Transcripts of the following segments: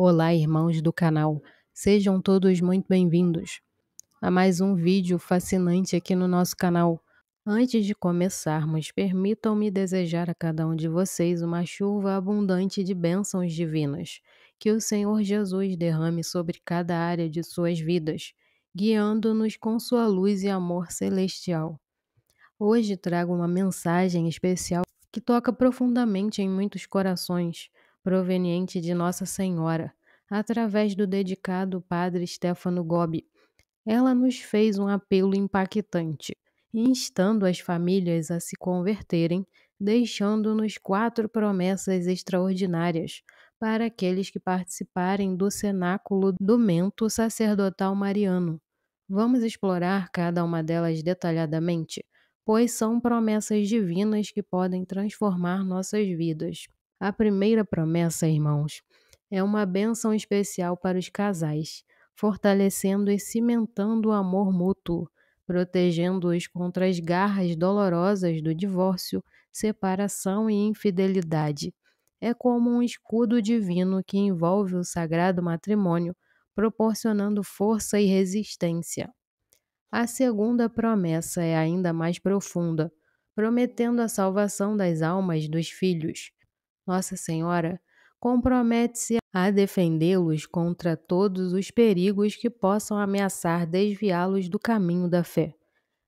Olá, irmãos do canal. Sejam todos muito bem-vindos a mais um vídeo fascinante aqui no nosso canal. Antes de começarmos, permitam-me desejar a cada um de vocês uma chuva abundante de bênçãos divinas. Que o Senhor Jesus derrame sobre cada área de suas vidas, guiando-nos com sua luz e amor celestial. Hoje trago uma mensagem especial que toca profundamente em muitos corações proveniente de Nossa Senhora, através do dedicado Padre Stefano Gobi. Ela nos fez um apelo impactante, instando as famílias a se converterem, deixando-nos quatro promessas extraordinárias para aqueles que participarem do cenáculo do mento sacerdotal mariano. Vamos explorar cada uma delas detalhadamente, pois são promessas divinas que podem transformar nossas vidas. A primeira promessa, irmãos, é uma bênção especial para os casais, fortalecendo e cimentando o amor mútuo, protegendo-os contra as garras dolorosas do divórcio, separação e infidelidade. É como um escudo divino que envolve o sagrado matrimônio, proporcionando força e resistência. A segunda promessa é ainda mais profunda, prometendo a salvação das almas dos filhos. Nossa Senhora compromete-se a defendê-los contra todos os perigos que possam ameaçar desviá-los do caminho da fé.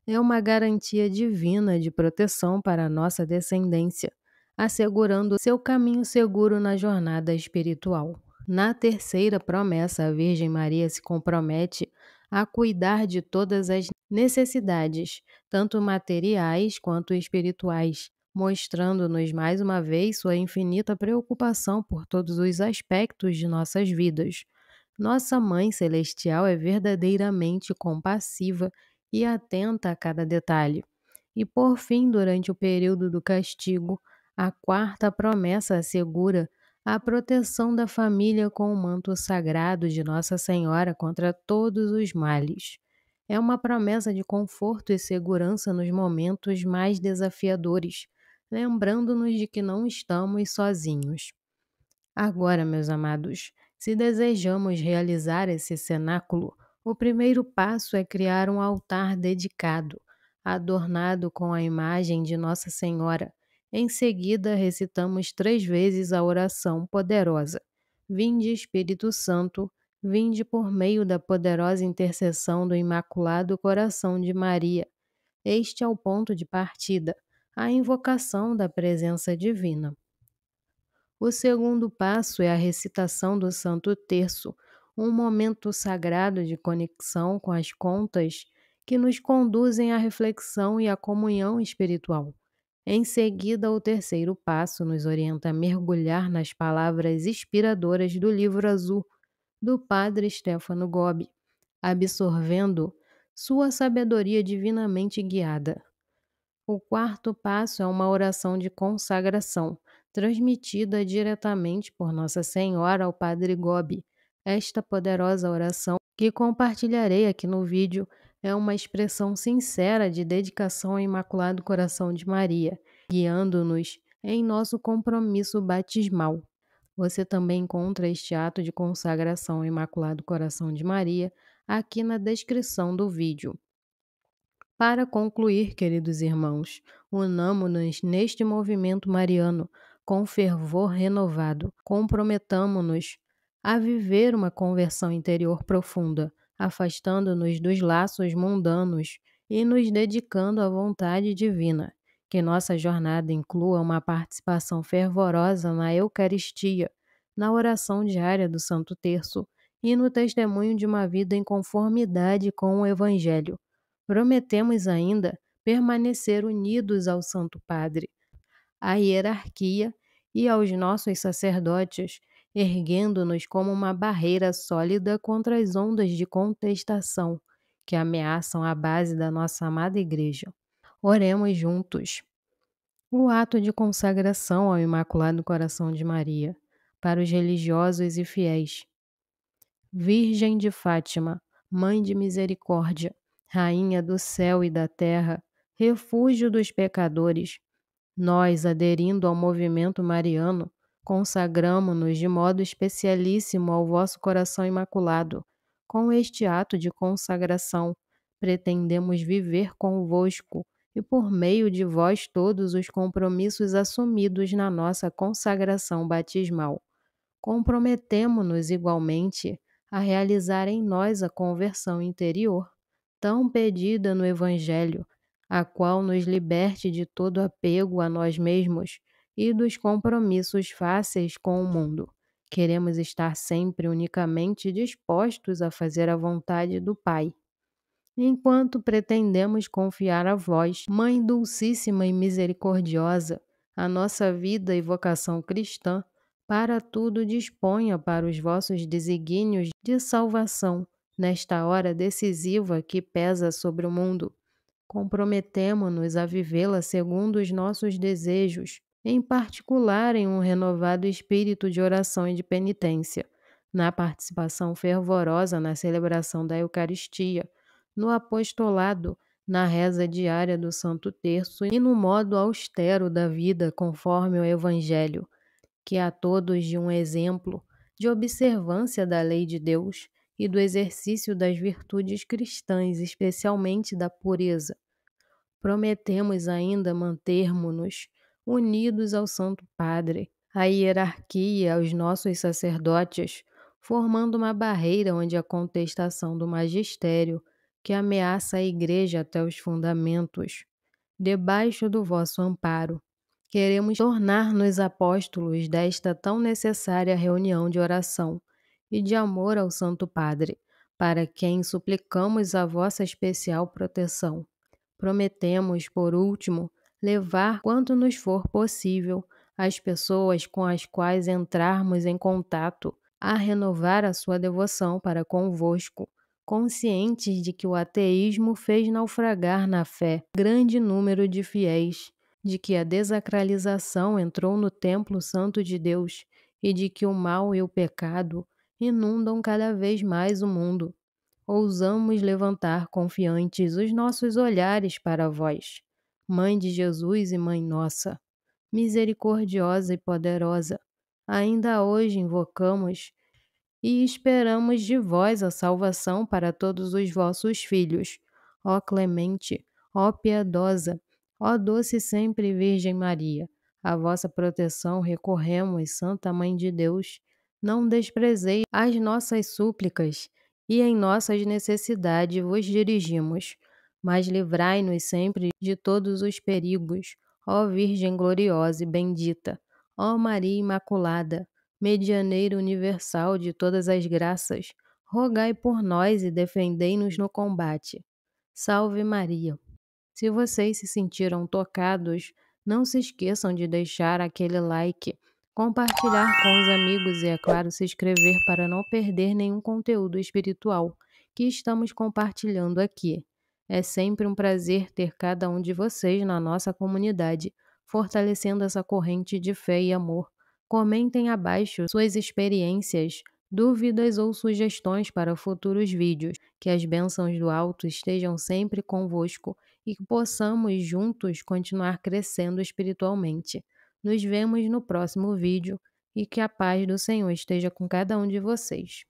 É uma garantia divina de proteção para a nossa descendência, assegurando seu caminho seguro na jornada espiritual. Na terceira promessa, a Virgem Maria se compromete a cuidar de todas as necessidades, tanto materiais quanto espirituais, mostrando-nos mais uma vez sua infinita preocupação por todos os aspectos de nossas vidas. Nossa Mãe Celestial é verdadeiramente compassiva e atenta a cada detalhe. E por fim, durante o período do castigo, a quarta promessa assegura a proteção da família com o manto sagrado de Nossa Senhora contra todos os males. É uma promessa de conforto e segurança nos momentos mais desafiadores lembrando-nos de que não estamos sozinhos. Agora, meus amados, se desejamos realizar esse cenáculo, o primeiro passo é criar um altar dedicado, adornado com a imagem de Nossa Senhora. Em seguida, recitamos três vezes a oração poderosa: Vinde, Espírito Santo, vinde por meio da poderosa intercessão do Imaculado Coração de Maria. Este é o ponto de partida a invocação da presença divina. O segundo passo é a recitação do Santo Terço, um momento sagrado de conexão com as contas que nos conduzem à reflexão e à comunhão espiritual. Em seguida, o terceiro passo nos orienta a mergulhar nas palavras inspiradoras do livro azul do Padre Stefano Gobi, absorvendo sua sabedoria divinamente guiada. O quarto passo é uma oração de consagração, transmitida diretamente por Nossa Senhora ao Padre Gobi. Esta poderosa oração, que compartilharei aqui no vídeo, é uma expressão sincera de dedicação ao Imaculado Coração de Maria, guiando-nos em nosso compromisso batismal. Você também encontra este ato de consagração ao Imaculado Coração de Maria aqui na descrição do vídeo. Para concluir, queridos irmãos, unamo-nos neste movimento mariano com fervor renovado. Comprometamo-nos a viver uma conversão interior profunda, afastando-nos dos laços mundanos e nos dedicando à vontade divina. Que nossa jornada inclua uma participação fervorosa na Eucaristia, na oração diária do Santo Terço e no testemunho de uma vida em conformidade com o Evangelho. Prometemos ainda permanecer unidos ao Santo Padre, à hierarquia e aos nossos sacerdotes, erguendo-nos como uma barreira sólida contra as ondas de contestação que ameaçam a base da nossa amada Igreja. Oremos juntos. O ato de consagração ao Imaculado Coração de Maria, para os religiosos e fiéis. Virgem de Fátima, Mãe de Misericórdia, Rainha do céu e da terra, refúgio dos pecadores, nós, aderindo ao movimento mariano, consagramo-nos de modo especialíssimo ao vosso coração imaculado. Com este ato de consagração, pretendemos viver convosco e por meio de vós todos os compromissos assumidos na nossa consagração batismal. Comprometemo-nos igualmente a realizar em nós a conversão interior tão pedida no Evangelho, a qual nos liberte de todo apego a nós mesmos e dos compromissos fáceis com o mundo. Queremos estar sempre unicamente dispostos a fazer a vontade do Pai. Enquanto pretendemos confiar a vós, Mãe Dulcíssima e Misericordiosa, a nossa vida e vocação cristã, para tudo disponha para os vossos desígnios de salvação nesta hora decisiva que pesa sobre o mundo. Comprometemo-nos a vivê-la segundo os nossos desejos, em particular em um renovado espírito de oração e de penitência, na participação fervorosa na celebração da Eucaristia, no apostolado, na reza diária do Santo Terço e no modo austero da vida conforme o Evangelho, que a todos de um exemplo de observância da lei de Deus e do exercício das virtudes cristãs, especialmente da pureza. Prometemos ainda mantermos-nos unidos ao Santo Padre, à hierarquia, aos nossos sacerdotes, formando uma barreira onde a contestação do magistério que ameaça a Igreja até os fundamentos. Debaixo do vosso amparo, queremos tornar-nos apóstolos desta tão necessária reunião de oração, e de amor ao Santo Padre, para quem suplicamos a vossa especial proteção. Prometemos, por último, levar quanto nos for possível as pessoas com as quais entrarmos em contato a renovar a sua devoção para convosco, conscientes de que o ateísmo fez naufragar na fé grande número de fiéis, de que a desacralização entrou no templo santo de Deus e de que o mal e o pecado inundam cada vez mais o mundo. Ousamos levantar confiantes os nossos olhares para vós, Mãe de Jesus e Mãe Nossa, misericordiosa e poderosa. Ainda hoje invocamos e esperamos de vós a salvação para todos os vossos filhos. Ó clemente, ó piedosa, ó doce sempre Virgem Maria, à vossa proteção recorremos, Santa Mãe de Deus. Não desprezei as nossas súplicas, e em nossas necessidades vos dirigimos, mas livrai-nos sempre de todos os perigos, ó Virgem gloriosa e bendita, ó Maria Imaculada, medianeira universal de todas as graças, rogai por nós e defendei-nos no combate. Salve Maria! Se vocês se sentiram tocados, não se esqueçam de deixar aquele like compartilhar com os amigos e, é claro, se inscrever para não perder nenhum conteúdo espiritual que estamos compartilhando aqui. É sempre um prazer ter cada um de vocês na nossa comunidade, fortalecendo essa corrente de fé e amor. Comentem abaixo suas experiências, dúvidas ou sugestões para futuros vídeos. Que as bênçãos do alto estejam sempre convosco e que possamos juntos continuar crescendo espiritualmente. Nos vemos no próximo vídeo e que a paz do Senhor esteja com cada um de vocês.